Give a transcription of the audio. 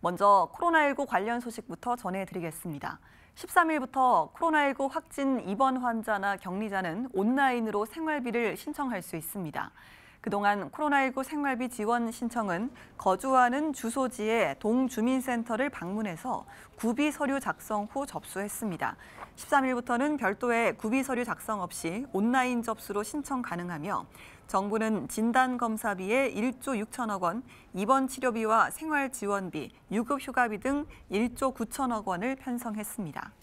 먼저 코로나19 관련 소식부터 전해드리겠습니다. 13일부터 코로나19 확진 입원 환자나 격리자는 온라인으로 생활비를 신청할 수 있습니다. 그동안 코로나19 생활비 지원 신청은 거주하는 주소지의 동주민센터를 방문해서 구비 서류 작성 후 접수했습니다. 13일부터는 별도의 구비 서류 작성 없이 온라인 접수로 신청 가능하며 정부는 진단검사비에 1조 6천억 원, 입원 치료비와 생활지원비, 유급휴가비 등 1조 9천억 원을 편성했습니다.